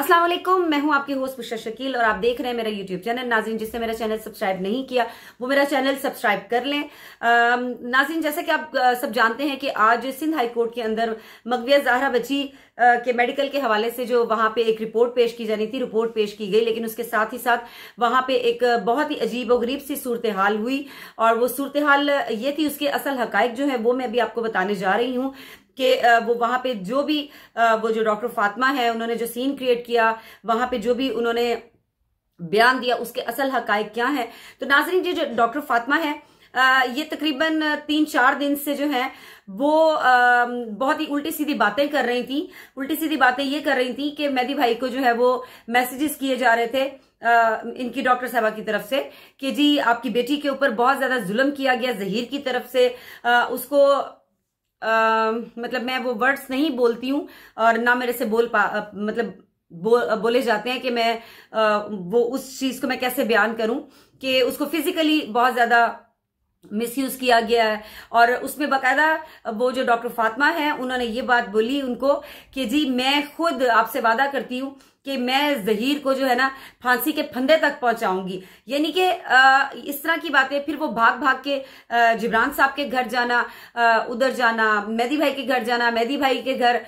अस्सलाम वालेकुम मैं हूं आपकी होस्ट पुष्टा शकील और आप देख रहे हैं मेरा यूट्यूब चैनल नाजिन जिसने मेरा चैनल सब्सक्राइब नहीं किया वो मेरा चैनल सब्सक्राइब कर लें नाजिन जैसा कि आप सब जानते हैं कि आज सिंध हाई कोर्ट के अंदर मकविया जहरा बची के मेडिकल के हवाले से जो वहां पे एक रिपोर्ट पेश की जानी थी रिपोर्ट पेश की गई लेकिन उसके साथ ही साथ वहां पे एक बहुत ही अजीब और गरीब सी सूरत हाल हुई और वो सूरत हाल ये थी उसके असल हकायक जो है वो मैं अभी आपको बताने जा रही हूं कि वो वहां पे जो भी वो जो डॉक्टर फातिमा है उन्होंने जो सीन क्रिएट किया वहां पे जो भी उन्होंने बयान दिया उसके असल हकायक क्या है तो नाजरीन जी जो डॉक्टर फातिमा है ये तकरीबन तीन चार दिन से जो है वो बहुत ही उल्टी सीधी बातें कर रही थी उल्टी सीधी बातें ये कर रही थी कि मेहदी भाई को जो है वो मैसेजेस किए जा रहे थे आ, इनकी डॉक्टर साहबा की तरफ से कि जी आपकी बेटी के ऊपर बहुत ज्यादा जुल्म किया गया जहीर की तरफ से आ, उसको आ, मतलब मैं वो वर्ड्स नहीं बोलती हूँ और ना मेरे से बोल पा मतलब बो, बोले जाते हैं कि मैं आ, वो उस चीज को मैं कैसे बयान करूं कि उसको फिजिकली बहुत ज्यादा मिसयूज किया गया है और उसमें बकायदा वो जो डॉक्टर फातिमा है उन्होंने ये बात बोली उनको कि जी मैं खुद आपसे वादा करती हूं कि मैं जहीर को जो है ना फांसी के फंदे तक पहुंचाऊंगी यानी कि इस तरह की बातें फिर वो भाग भाग के जिबरान साहब के घर जाना उधर जाना मेहदी भाई के घर जाना मेहदी भाई के घर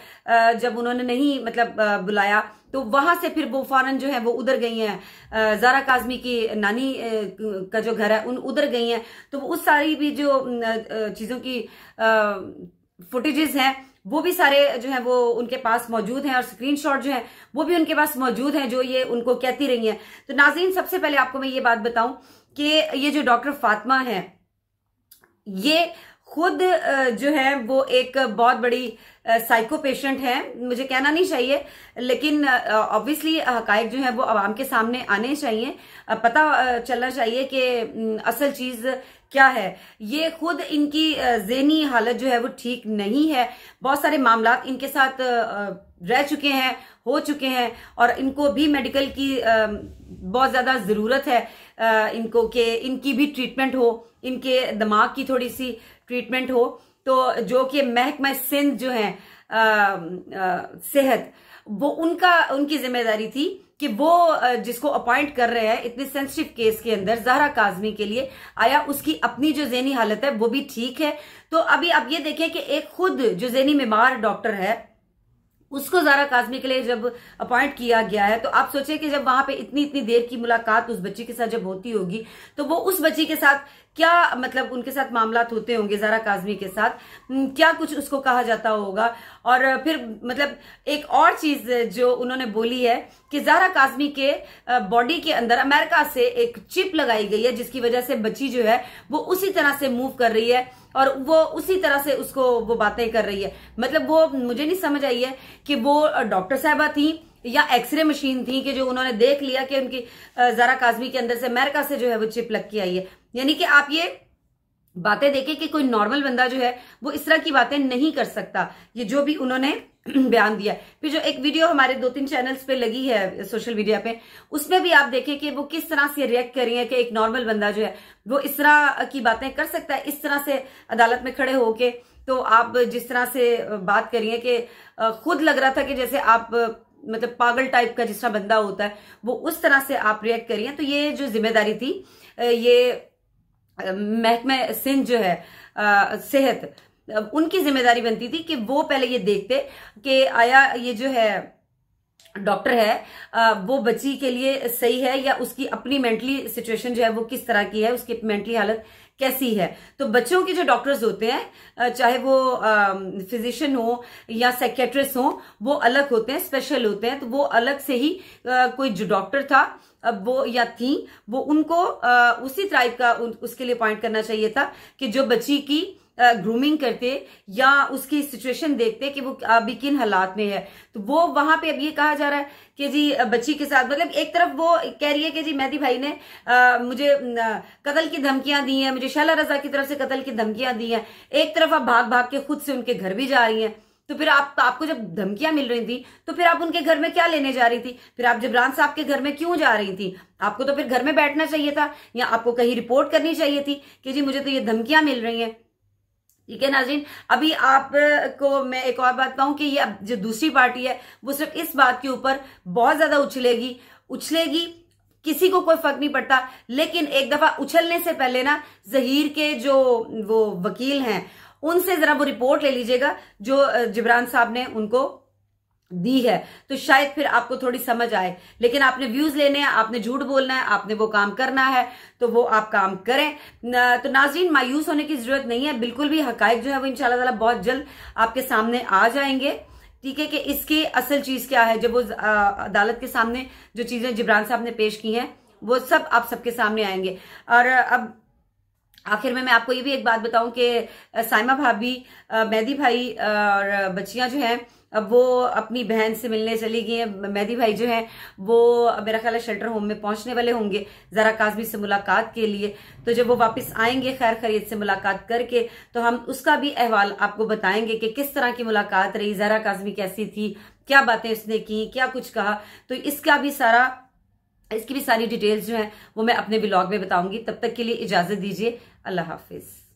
जब उन्होंने नहीं मतलब बुलाया तो वहां से फिर वो फौरन जो है वो उधर गई हैं जारा काजमी की नानी का जो घर है उन उधर गई हैं तो उस सारी भी जो चीजों की फुटेजेस हैं वो भी सारे जो है वो उनके पास मौजूद हैं और स्क्रीनशॉट जो है वो भी उनके पास मौजूद हैं जो ये उनको कहती रही हैं तो नाजीन सबसे पहले आपको मैं ये बात बताऊं कि ये जो डॉक्टर फातिमा है ये खुद जो है वो एक बहुत बड़ी साइको पेशेंट है मुझे कहना नहीं चाहिए लेकिन ऑब्वियसली हकायक जो है वो आवाम के सामने आने चाहिए पता चलना चाहिए कि असल चीज क्या है ये खुद इनकी जहनी हालत जो है वो ठीक नहीं है बहुत सारे मामला इनके साथ रह चुके हैं हो चुके हैं और इनको भी मेडिकल की बहुत ज़्यादा ज़रूरत है इनको के इनकी भी ट्रीटमेंट हो इनके दिमाग की थोड़ी सी ट्रीटमेंट हो तो जो कि महकमा सिंध जो है सेहत वो उनका उनकी जिम्मेदारी थी कि वो जिसको अपॉइंट कर रहे हैं इतने सेंसिटिव केस के अंदर जहरा काजमी के लिए आया उसकी अपनी जो जहनी हालत है वो भी ठीक है तो अभी आप ये देखें कि एक खुद जो जहनी बीमार डॉक्टर है उसको जारा काजमी के लिए जब अपॉइंट किया गया है तो आप सोचे कि जब वहां पे इतनी इतनी देर की मुलाकात उस बच्ची के साथ जब होती होगी तो वो उस बच्ची के साथ क्या मतलब उनके साथ मामला होते होंगे जारा काजमी के साथ क्या कुछ उसको कहा जाता होगा और फिर मतलब एक और चीज जो उन्होंने बोली है कि जारा काजमी के बॉडी के अंदर अमेरिका से एक चिप लगाई गई है जिसकी वजह से बच्ची जो है वो उसी तरह से मूव कर रही है और वो उसी तरह से उसको वो बातें कर रही है मतलब वो मुझे नहीं समझ आई है कि वो डॉक्टर साहबा थी या एक्सरे मशीन थी कि जो उन्होंने देख लिया कि उनकी जरा काजमी के अंदर से अमेरिका से जो है वो चिप लग के आई है यानी कि आप ये बातें देखें कि कोई नॉर्मल बंदा जो है वो इस तरह की बातें नहीं कर सकता ये जो भी उन्होंने बयान दिया फिर जो एक वीडियो हमारे दो तीन चैनल्स पे लगी है सोशल मीडिया पे उसमें भी आप देखें कि वो किस तरह से रिएक्ट कर रही है कि एक नॉर्मल बंदा जो है वो इस तरह की बातें कर सकता है इस तरह से अदालत में खड़े होके तो आप जिस तरह से बात करिए कि खुद लग रहा था कि जैसे आप मतलब पागल टाइप का जिस तरह बंदा होता है वो उस तरह से आप रिएक्ट करिए तो ये जो जिम्मेदारी थी ये महकमा सिंह जो है आ, सेहत उनकी जिम्मेदारी बनती थी कि वो पहले ये देखते कि आया ये जो है डॉक्टर है वो बच्ची के लिए सही है या उसकी अपनी मेंटली सिचुएशन जो है वो किस तरह की है उसकी मेंटली हालत कैसी है तो बच्चों के जो डॉक्टर्स होते हैं चाहे वो फिजिशियन हो या सेक्रेटरिस हो वो अलग होते हैं स्पेशल होते हैं तो वो अलग से ही कोई जो डॉक्टर था अब वो या थी वो उनको उसी ट्राइब का उसके लिए अपॉइंट करना चाहिए था कि जो बच्ची की ग्रूमिंग करते या उसकी सिचुएशन देखते कि वो अभी किन हालात में है तो वो वहां पे अब ये कहा जा रहा है कि जी बच्ची के साथ मतलब एक तरफ वो कह रही है कि जी मेहदी भाई ने आ, मुझे कत्ल की धमकियां दी हैं मुझे शाला रजा की तरफ से कत्ल की धमकियां दी हैं एक तरफ आप भाग भाग के खुद से उनके घर भी जा रही हैं तो फिर आप आपको जब धमकियां मिल रही थी तो फिर आप उनके घर में क्या लेने जा रही थी फिर आप जबरान साहब के घर में क्यों जा रही थी आपको तो फिर घर में बैठना चाहिए था या आपको कहीं रिपोर्ट करनी चाहिए थी कि जी मुझे तो ये धमकियां मिल रही हैं ठीक है नाजीन अभी आपको मैं एक और बात कहूं कि ये अब जो दूसरी पार्टी है वो सिर्फ इस बात के ऊपर बहुत ज्यादा उछलेगी उछलेगी किसी को कोई फर्क नहीं पड़ता लेकिन एक दफा उछलने से पहले ना जहीर के जो वो वकील हैं उनसे जरा वो रिपोर्ट ले लीजिएगा जो जिबरान साहब ने उनको दी है तो शायद फिर आपको थोड़ी समझ आए लेकिन आपने व्यूज लेने हैं आपने झूठ बोलना है आपने वो काम करना है तो वो आप काम करें तो नाजरीन मायूस होने की जरूरत नहीं है बिल्कुल भी हकायक जो है वो इंशाल्लाह बहुत जल्द आपके सामने आ जाएंगे ठीक है कि इसकी असल चीज क्या है जब वो अदालत के सामने जो चीजें जिब्रान साहब ने पेश की हैं वो सब आप सबके सामने आएंगे और अब आखिर में मैं आपको ये भी एक बात बताऊं कि साइमा भाभी मेहदी भाई और बच्चियां जो हैं अब वो अपनी बहन से मिलने चली गई हैं मेहदी भाई जो हैं वो मेरा ख्याल है शेल्टर होम में पहुंचने वाले होंगे ज़रा काजमी से मुलाकात के लिए तो जब वो वापस आएंगे खैर खरीद से मुलाकात करके तो हम उसका भी अहवाल आपको बताएंगे कि किस तरह की मुलाकात रही ज़रा काजमी कैसी थी क्या बातें उसने की क्या कुछ कहा तो इसका भी सारा इसकी भी सारी डिटेल्स जो है वो मैं अपने ब्लॉग में बताऊंगी तब तक के लिए इजाज़त दीजिए अल्लाह हाफिज़